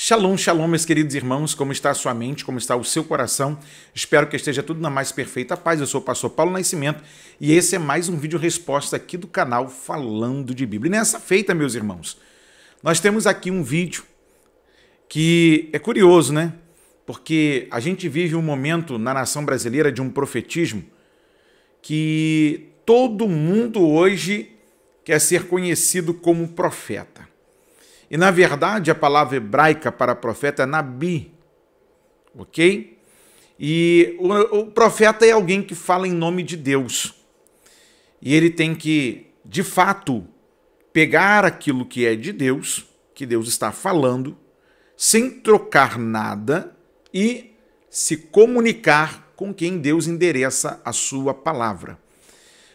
Shalom, shalom, meus queridos irmãos, como está a sua mente, como está o seu coração? Espero que esteja tudo na mais perfeita paz. Eu sou o pastor Paulo Nascimento e esse é mais um vídeo resposta aqui do canal Falando de Bíblia. E nessa feita, meus irmãos, nós temos aqui um vídeo que é curioso, né? Porque a gente vive um momento na nação brasileira de um profetismo que todo mundo hoje quer ser conhecido como profeta. E na verdade a palavra hebraica para profeta é nabi, ok? E o, o profeta é alguém que fala em nome de Deus. E ele tem que, de fato, pegar aquilo que é de Deus, que Deus está falando, sem trocar nada e se comunicar com quem Deus endereça a sua palavra.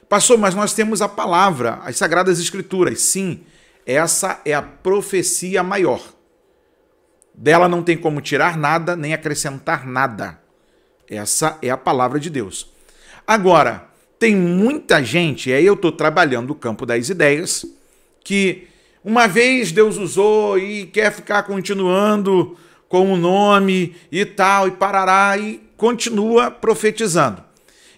Passou, mas nós temos a palavra, as sagradas escrituras, sim, essa é a profecia maior. Dela não tem como tirar nada, nem acrescentar nada. Essa é a palavra de Deus. Agora, tem muita gente, e aí eu estou trabalhando o campo das ideias, que uma vez Deus usou e quer ficar continuando com o nome e tal, e parará, e continua profetizando.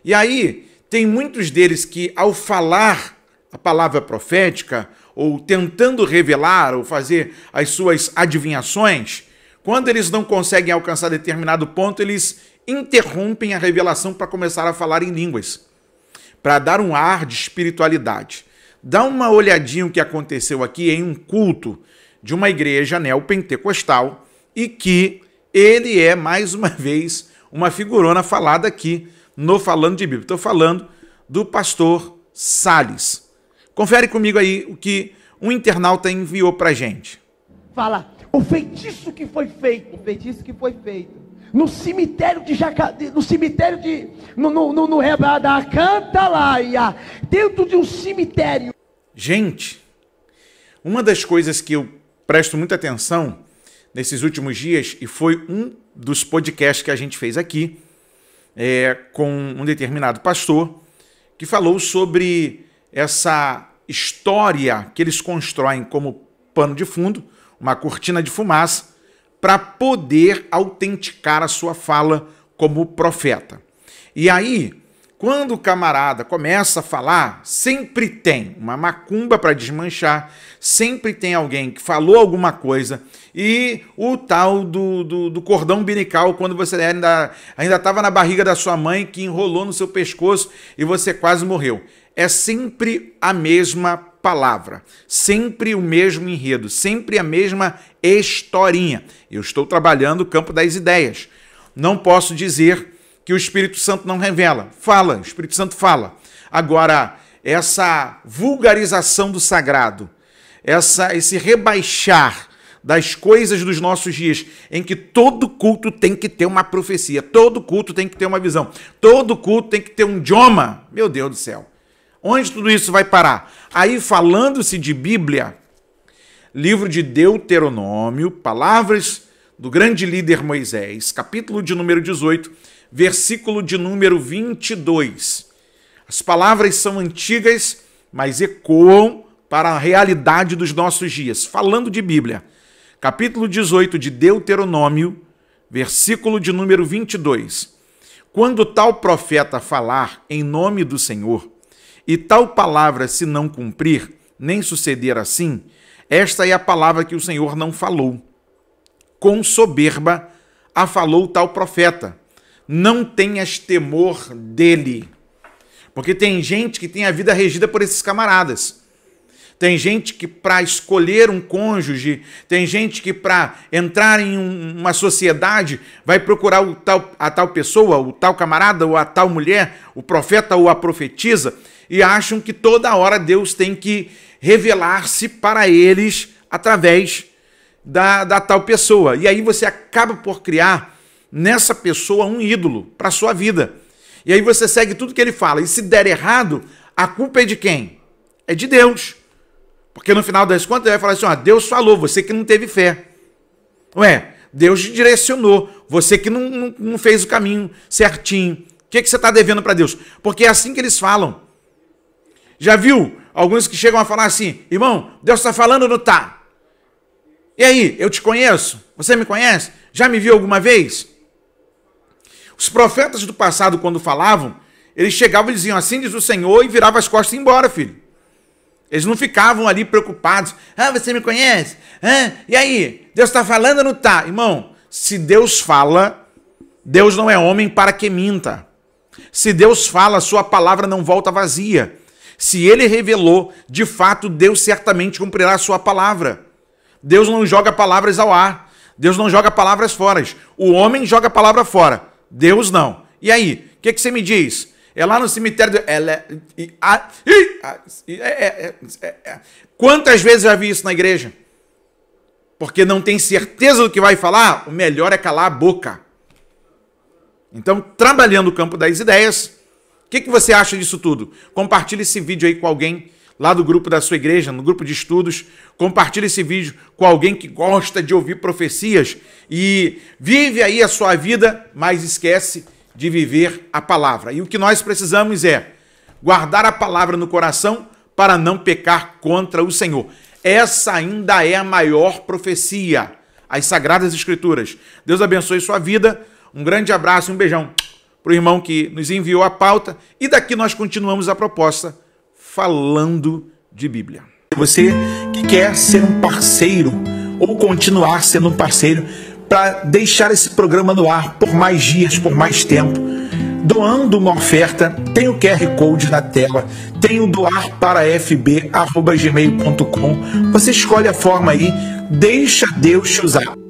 E aí, tem muitos deles que, ao falar a palavra profética, ou tentando revelar ou fazer as suas adivinhações, quando eles não conseguem alcançar determinado ponto, eles interrompem a revelação para começar a falar em línguas, para dar um ar de espiritualidade. Dá uma olhadinha o que aconteceu aqui em um culto de uma igreja neopentecostal e que ele é, mais uma vez, uma figurona falada aqui no Falando de Bíblia. Estou falando do pastor Salles. Confere comigo aí o que um internauta enviou para gente. Fala, o feitiço que foi feito. O feitiço que foi feito. No cemitério de Jaca... no cemitério de. No, no, no, no Rebada Cantalaia. Dentro de um cemitério. Gente, uma das coisas que eu presto muita atenção nesses últimos dias, e foi um dos podcasts que a gente fez aqui, é, com um determinado pastor, que falou sobre essa história que eles constroem como pano de fundo, uma cortina de fumaça, para poder autenticar a sua fala como profeta. E aí, quando o camarada começa a falar, sempre tem uma macumba para desmanchar, sempre tem alguém que falou alguma coisa e o tal do, do, do cordão umbilical, quando você ainda estava na barriga da sua mãe, que enrolou no seu pescoço e você quase morreu. É sempre a mesma palavra, sempre o mesmo enredo, sempre a mesma historinha. Eu estou trabalhando o campo das ideias. Não posso dizer que o Espírito Santo não revela. Fala, o Espírito Santo fala. Agora, essa vulgarização do sagrado, essa, esse rebaixar das coisas dos nossos dias, em que todo culto tem que ter uma profecia, todo culto tem que ter uma visão, todo culto tem que ter um idioma. Meu Deus do céu. Onde tudo isso vai parar? Aí falando-se de Bíblia, livro de Deuteronômio, palavras do grande líder Moisés, capítulo de número 18, versículo de número 22. As palavras são antigas, mas ecoam para a realidade dos nossos dias. Falando de Bíblia, capítulo 18 de Deuteronômio, versículo de número 22. Quando tal profeta falar em nome do Senhor, e tal palavra se não cumprir, nem suceder assim, esta é a palavra que o Senhor não falou. Com soberba a falou tal profeta não tenhas temor dele. Porque tem gente que tem a vida regida por esses camaradas. Tem gente que, para escolher um cônjuge, tem gente que, para entrar em uma sociedade, vai procurar o tal, a tal pessoa, o tal camarada, ou a tal mulher, o profeta ou a profetisa, e acham que toda hora Deus tem que revelar-se para eles através da, da tal pessoa. E aí você acaba por criar nessa pessoa um ídolo para sua vida. E aí você segue tudo que ele fala. E se der errado, a culpa é de quem? É de Deus. Porque no final das contas ele vai falar assim: ó, Deus falou, você que não teve fé. Ué, Deus te direcionou, você que não, não, não fez o caminho certinho. O que, que você está devendo para Deus? Porque é assim que eles falam. Já viu alguns que chegam a falar assim: irmão, Deus está falando ou não está? E aí, eu te conheço? Você me conhece? Já me viu alguma vez? Os profetas do passado, quando falavam, eles chegavam e diziam assim diz o Senhor e viravam as costas e embora, filho. Eles não ficavam ali preocupados. Ah, você me conhece? Ah, e aí? Deus está falando ou não está? Irmão, se Deus fala, Deus não é homem para que minta. Se Deus fala, sua palavra não volta vazia. Se ele revelou, de fato, Deus certamente cumprirá a sua palavra. Deus não joga palavras ao ar. Deus não joga palavras fora. O homem joga a palavra fora. Deus não. E aí, o que, que você me diz? É lá no cemitério. Do... É, é, é, Quantas vezes eu já vi isso na igreja? Porque não tem certeza do que vai falar, o melhor é calar a boca. Então, trabalhando o campo das ideias, o que, que você acha disso tudo? Compartilhe esse vídeo aí com alguém lá do grupo da sua igreja, no grupo de estudos. Compartilhe esse vídeo com alguém que gosta de ouvir profecias e vive aí a sua vida, mas esquece de viver a palavra. E o que nós precisamos é guardar a palavra no coração para não pecar contra o Senhor. Essa ainda é a maior profecia, as Sagradas Escrituras. Deus abençoe sua vida. Um grande abraço e um beijão para o irmão que nos enviou a pauta. E daqui nós continuamos a proposta falando de Bíblia. Você que quer ser um parceiro ou continuar sendo um parceiro para deixar esse programa no ar por mais dias, por mais tempo, doando uma oferta, tem o QR Code na tela, tem o doar para fb@gmail.com. Você escolhe a forma aí, deixa Deus te usar.